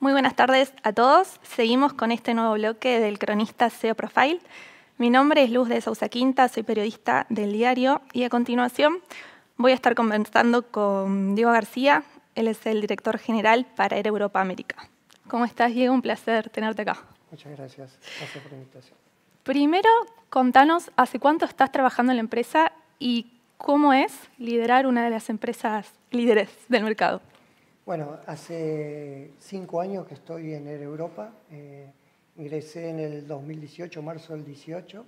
Muy buenas tardes a todos. Seguimos con este nuevo bloque del cronista SEO Profile. Mi nombre es Luz de Sousa Quinta, soy periodista del diario y a continuación voy a estar conversando con Diego García. Él es el director general para Air Europa América. ¿Cómo estás, Diego? Un placer tenerte acá. Muchas gracias. Gracias por la invitación. Primero, contanos hace cuánto estás trabajando en la empresa y cómo es liderar una de las empresas líderes del mercado. Bueno, hace cinco años que estoy en Air Europa. Eh, ingresé en el 2018, marzo del 18,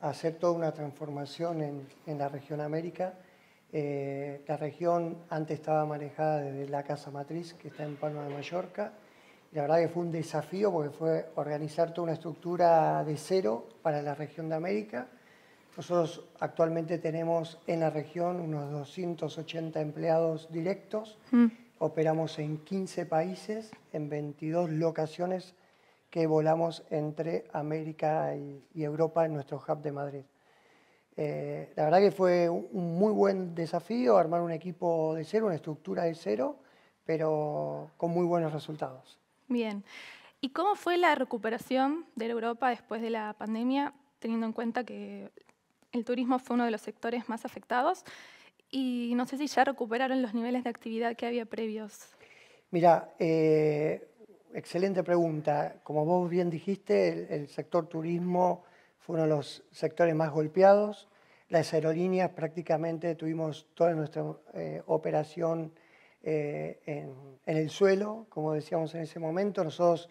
a hacer toda una transformación en, la región América. Eh, la región antes estaba manejada desde la Casa Matriz, que está en Palma de Mallorca. La verdad que fue un desafío porque fue organizar toda una estructura de cero para la región de América. Nosotros actualmente tenemos en la región unos 280 empleados directos. Mm. Operamos en 15 países, en 22 locaciones que volamos entre América y, Europa en nuestro hub de Madrid. Eh, la verdad que fue un muy buen desafío armar un equipo de cero, una estructura de cero, pero con muy buenos resultados. Bien. ¿Y cómo fue la recuperación de Europa después de la pandemia, teniendo en cuenta que el turismo fue uno de los sectores más afectados? y no sé si ya recuperaron los niveles de actividad que había previos. Mira, eh, excelente pregunta. Como vos bien dijiste, el, sector turismo fue uno de los sectores más golpeados. Las aerolíneas prácticamente tuvimos toda nuestra eh, operación eh, en, en, el suelo, como decíamos en ese momento. Nosotros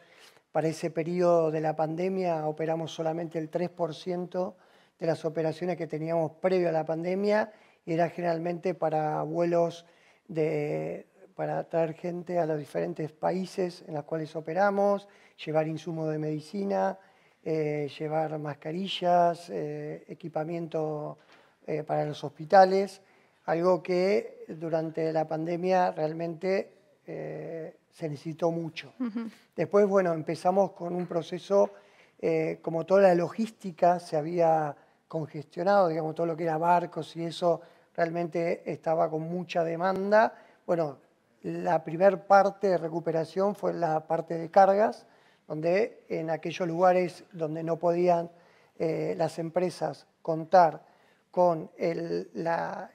para ese periodo de la pandemia operamos solamente el 3% de las operaciones que teníamos previo a la pandemia era generalmente para vuelos de, para traer gente a los diferentes países en los cuales operamos, llevar insumo de medicina, eh, llevar mascarillas, eh, equipamiento eh, para los hospitales, algo que durante la pandemia realmente se necesitó mucho. Después, bueno, empezamos con un proceso, como toda la logística se había congestionado, digamos, todo lo que era barcos y eso realmente estaba con mucha demanda. Bueno, la primer parte de recuperación fue la parte de cargas, donde en aquellos lugares donde no podían eh, las empresas contar con la,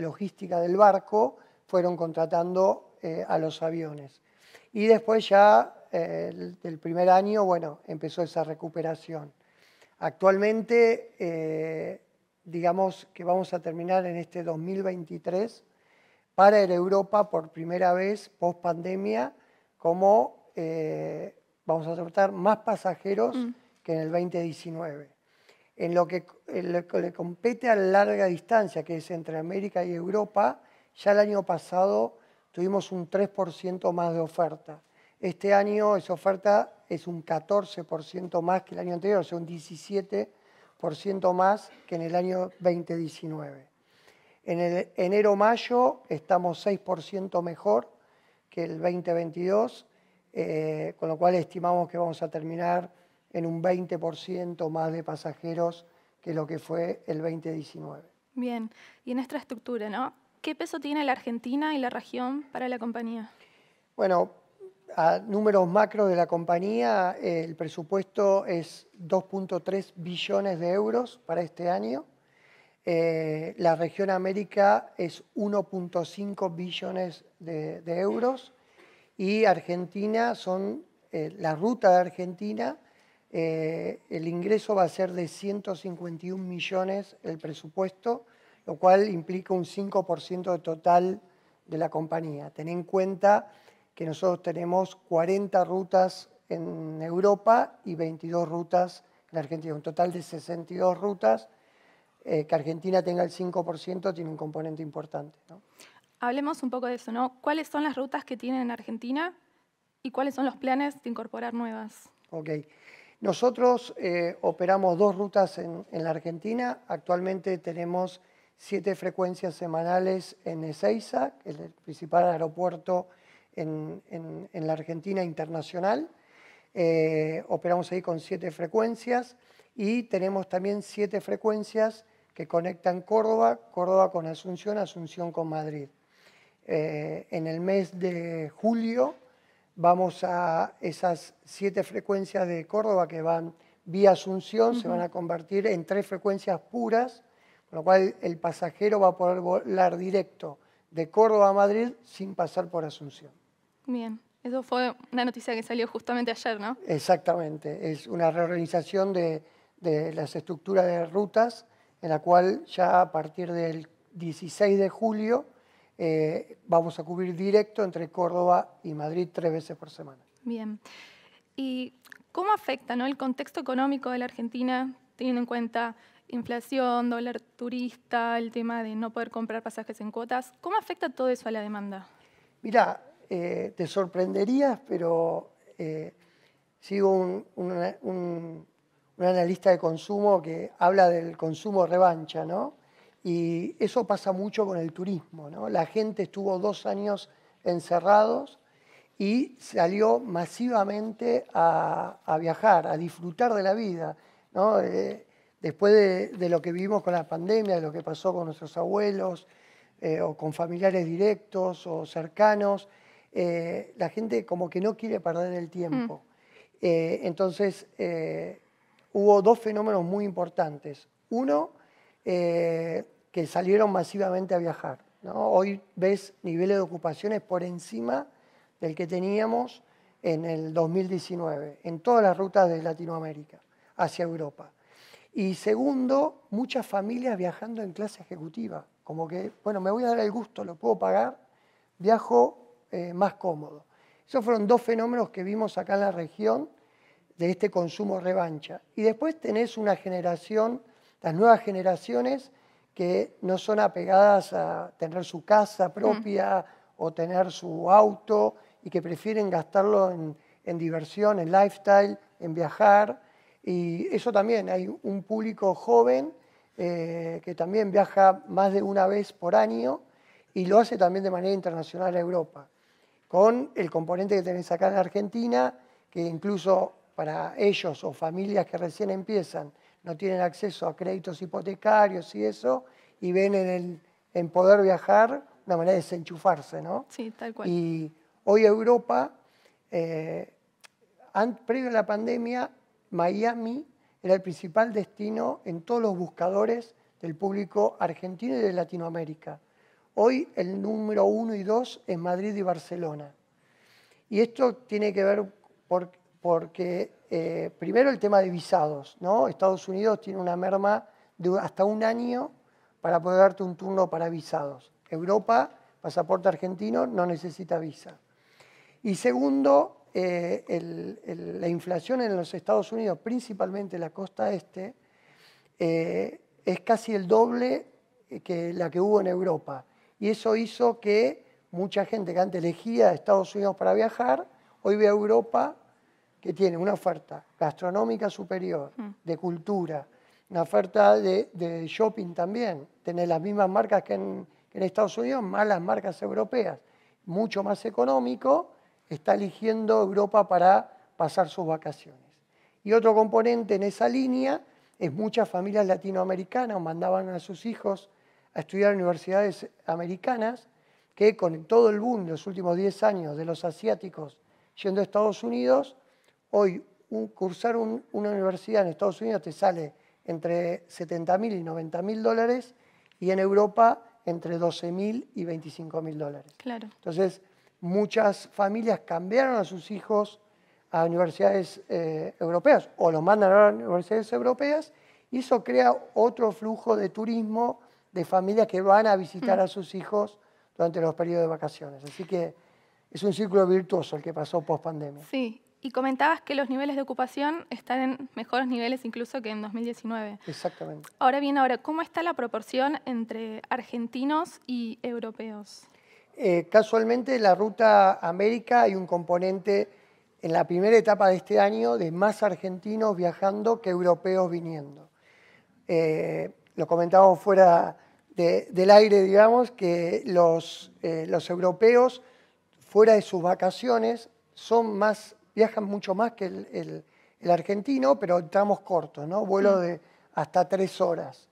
logística del barco, fueron contratando eh, a los aviones. Y después ya eh, del primer año, bueno, empezó esa recuperación. Actualmente digamos, que vamos a terminar en este 2023 para el Europa por primera vez post pandemia, como eh, vamos a tratar más pasajeros mm. que en el 2019. En lo, que, en lo que le compete a larga distancia, que es entre América y Europa, ya el año pasado tuvimos un 3% más de oferta. Este año esa oferta es un 14% más que el año anterior, o sea, un 17% ciento más que en el año 2019. En el enero-mayo estamos 6% mejor que el 2022, eh, con lo cual estimamos que vamos a terminar en un 20% más de pasajeros que lo que fue el 2019. Bien, y en nuestra estructura, ¿no? ¿Qué peso tiene la Argentina y la región para la compañía? Bueno, a números macro de la compañía, el presupuesto es 2.3 billones de euros para este año. Eh, la región América es 1.5 billones de, euros y Argentina son, eh, la ruta de Argentina, eh, el ingreso va a ser de 151 millones el presupuesto, lo cual implica un 5% total de la compañía. Ten en cuenta que nosotros tenemos 40 rutas en Europa y 22 rutas en Argentina, un total de 62 rutas. Eh, que Argentina tenga el 5% tiene un componente importante. Hablemos un poco de eso, ¿no? ¿Cuáles son las rutas que tienen en Argentina y cuáles son los planes de incorporar nuevas? Ok. Nosotros eh, operamos dos rutas en, en, la Argentina. Actualmente tenemos siete frecuencias semanales en Ezeiza, que el principal aeropuerto en, la Argentina internacional. Eh, operamos ahí con siete frecuencias y tenemos también siete frecuencias que conectan Córdoba, Córdoba con Asunción, Asunción con Madrid. Eh, en el mes de julio vamos a esas siete frecuencias de Córdoba que van vía Asunción, se van a convertir en tres frecuencias puras, con lo cual el pasajero va a poder volar directo de Córdoba a Madrid sin pasar por Asunción. Bien, eso fue una noticia que salió justamente ayer, ¿no? Exactamente, es una reorganización de, las estructuras de rutas en la cual ya a partir del 16 de julio eh, vamos a cubrir directo entre Córdoba y Madrid tres veces por semana. Bien. ¿Y cómo afecta ¿no? el contexto económico de la Argentina, teniendo en cuenta inflación, dólar turista, el tema de no poder comprar pasajes en cuotas? ¿Cómo afecta todo eso a la demanda? Mira, eh, te sorprenderías, pero eh, sigo un, analista de consumo que habla del consumo revancha, ¿no? Y eso pasa mucho con el turismo, ¿no? La gente estuvo dos años encerrados y salió masivamente a, viajar, a disfrutar de la vida, ¿no? Eh, después de, lo que vivimos con la pandemia, de lo que pasó con nuestros abuelos, o con familiares directos o cercanos, eh, la gente como que no quiere perder el tiempo. Mm. Eh, entonces, eh, hubo dos fenómenos muy importantes. Uno, que salieron masivamente a viajar. Hoy ves niveles de ocupaciones por encima del que teníamos en el 2019, en todas las rutas de Latinoamérica hacia Europa. Y segundo, muchas familias viajando en clase ejecutiva, como que, bueno, me voy a dar el gusto, lo puedo pagar, viajo eh, más cómodo. Esos fueron dos fenómenos que vimos acá en la región de este consumo revancha. Y después tenés una generación, las nuevas generaciones, que no son apegadas a tener su casa propia mm. o tener su auto y que prefieren gastarlo en, diversión, en lifestyle, en viajar. Y eso también, hay un público joven eh, que también viaja más de una vez por año y lo hace también de manera internacional a Europa con el componente que tenés acá en Argentina, que incluso para ellos o familias que recién empiezan no tienen acceso a créditos hipotecarios y eso, y ven en, poder viajar una manera de desenchufarse, ¿no? Sí, tal cual. Y hoy Europa, eh, previo a la pandemia, Miami era el principal destino en todos los buscadores del público argentino y de Latinoamérica. Hoy el número uno y dos es Madrid y Barcelona. Y esto tiene que ver porque, eh, primero, el tema de visados. ¿no? Estados Unidos tiene una merma de hasta un año para poder darte un turno para visados. Europa, pasaporte argentino, no necesita visa. Y segundo, eh, la inflación en los Estados Unidos, principalmente la costa este, eh, es casi el doble que la que hubo en Europa y eso hizo que mucha gente que antes elegía Estados Unidos para viajar, hoy ve a Europa que tiene una oferta gastronómica superior, mm. de cultura, una oferta de, shopping también. Tener las mismas marcas que en, en Estados Unidos, más las marcas europeas. Mucho más económico, está eligiendo Europa para pasar sus vacaciones. Y otro componente en esa línea es muchas familias latinoamericanas mandaban a sus hijos a estudiar universidades americanas, que con todo el boom de los últimos 10 años de los asiáticos yendo a Estados Unidos, hoy cursar una universidad en Estados Unidos te sale entre 70.000 y 90.000 dólares y en Europa entre 12.000 y 25.000 dólares. Entonces, muchas familias cambiaron a sus hijos a universidades eh, europeas o los mandan a universidades europeas y eso crea otro flujo de turismo de familias que van a visitar mm. a sus hijos durante los periodos de vacaciones. Así que es un círculo virtuoso el que pasó post pandemia. Sí, y comentabas que los niveles de ocupación están en mejores niveles incluso que en 2019. Exactamente. Ahora bien, ahora, ¿cómo está la proporción entre argentinos y europeos? Casualmente eh, casualmente, la ruta América hay un componente en la primera etapa de este año de más argentinos viajando que europeos viniendo. Eh, lo comentábamos fuera del aire, digamos, que eh, los, europeos, fuera de sus vacaciones, son más, viajan mucho más que el, argentino, pero estamos cortos, ¿no? Vuelo mm. de hasta tres horas.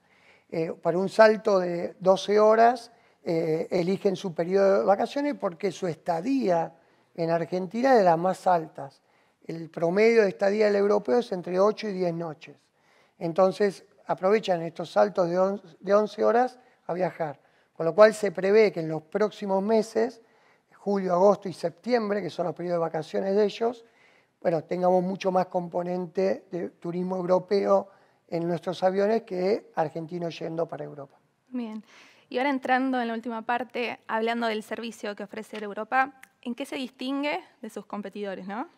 Eh, para un salto de 12 horas, eh, eligen su periodo de vacaciones porque su estadía en Argentina es de las más altas. El promedio de estadía del europeo es entre 8 y 10 noches. Entonces, aprovechan estos saltos de 11 horas a viajar. Con lo cual se prevé que en los próximos meses, julio, agosto y septiembre, que son los periodos de vacaciones de ellos, bueno, tengamos mucho más componente de turismo europeo en nuestros aviones que argentinos yendo para Europa. Bien. Y ahora entrando en la última parte, hablando del servicio que ofrece Europa, ¿en qué se distingue de sus competidores, no?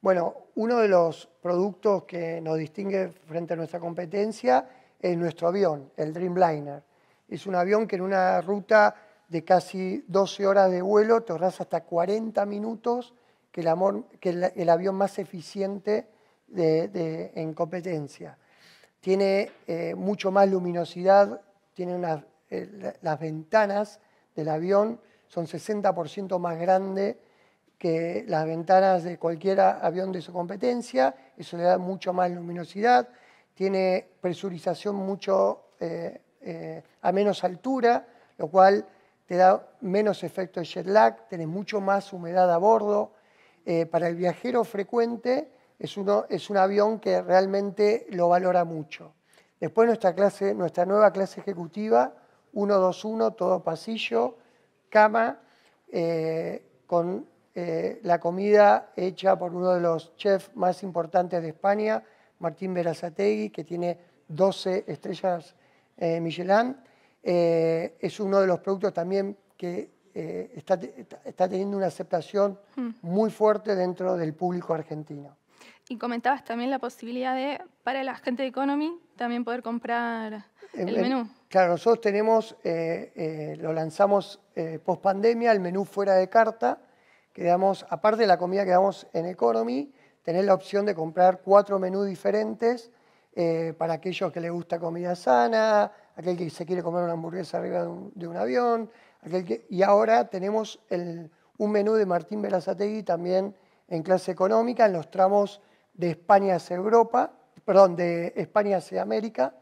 Bueno, uno de los productos que nos distingue frente a nuestra competencia es nuestro avión, el Dreamliner. Es un avión que en una ruta de casi 12 horas de vuelo te hasta 40 minutos, que, el, amor, que el, avión más eficiente de, en competencia. Tiene eh, mucho más luminosidad, tiene eh, las ventanas del avión son 60% más grandes que las ventanas de cualquier avión de su competencia, eso le da mucho más luminosidad, tiene presurización mucho eh, eh, a menos altura, lo cual te da menos efecto de jet lag, tenés mucho más humedad a bordo. Eh, para el viajero frecuente es, un avión que realmente lo valora mucho. Después nuestra, clase, nuestra nueva clase ejecutiva, 121, todo pasillo, cama, eh, con la comida hecha por uno de los chefs más importantes de España, Martín Berazategui, que tiene 12 estrellas eh, Michelin. Eh, es uno de los productos también que eh, está, está, teniendo una aceptación mm. muy fuerte dentro del público argentino. Y comentabas también la posibilidad de, para la gente de Economy, también poder comprar el menú. Claro, nosotros tenemos, eh, lo lanzamos post pandemia, el menú fuera de carta, que damos, aparte de la comida que damos en Economy, tener la opción de comprar cuatro menús diferentes eh, para aquellos que les gusta comida sana, aquel que se quiere comer una hamburguesa arriba de un, avión, aquel que, y ahora tenemos un menú de Martín Berazategui también en clase económica, en los tramos de España hacia Europa, perdón, de España hacia América,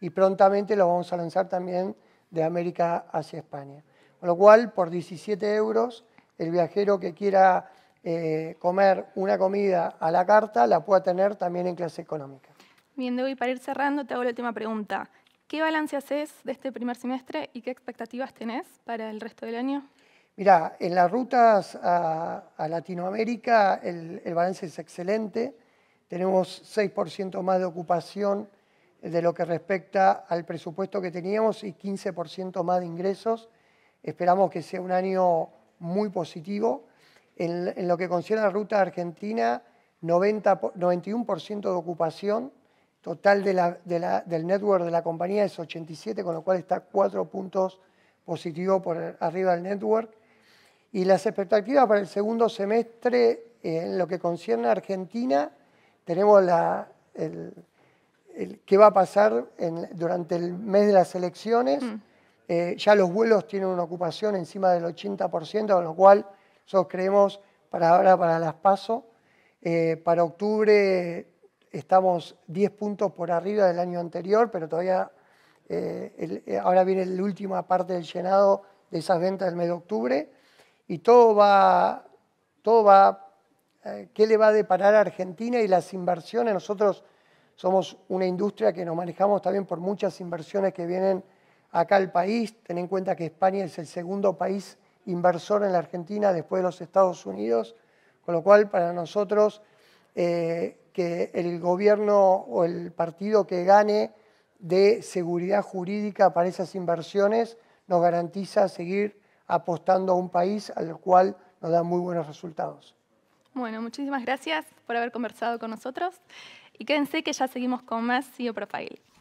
y prontamente lo vamos a lanzar también de América hacia España. Con lo cual, por 17 euros, el viajero que quiera eh, comer una comida a la carta la pueda tener también en clase económica. Bien, Debo, y para ir cerrando, te hago la última pregunta. ¿Qué balance haces de este primer semestre y qué expectativas tenés para el resto del año? Mira, en las rutas a, Latinoamérica el, balance es excelente. Tenemos 6% más de ocupación eh, de lo que respecta al presupuesto que teníamos y 15% más de ingresos. Esperamos que sea un año muy positivo. En, lo que concierne a la ruta argentina, 91% de ocupación, total de la, del network de la compañía es 87, con lo cual está cuatro puntos positivos por arriba del network. Y las expectativas para el segundo semestre, en lo que concierne a Argentina, tenemos la, qué va a pasar durante el mes de las elecciones. Mm. Eh, ya los vuelos tienen una ocupación encima del 80%, con lo cual nosotros creemos para ahora, para las PASO, eh, para octubre estamos 10 puntos por arriba del año anterior, pero todavía eh, eh, ahora viene la última parte del llenado de esas ventas del mes de octubre y todo va, todo va, eh, ¿qué le va a deparar a Argentina y las inversiones? Nosotros somos una industria que nos manejamos también por muchas inversiones que vienen acá al país. Ten en cuenta que España es el segundo país inversor en la Argentina después de los Estados Unidos, con lo cual para nosotros que el gobierno o el partido que gane de seguridad jurídica para esas inversiones nos garantiza seguir apostando a un país al cual nos da muy buenos resultados. Bueno, muchísimas gracias por haber conversado con nosotros y quédense que ya seguimos con más CEO Profile.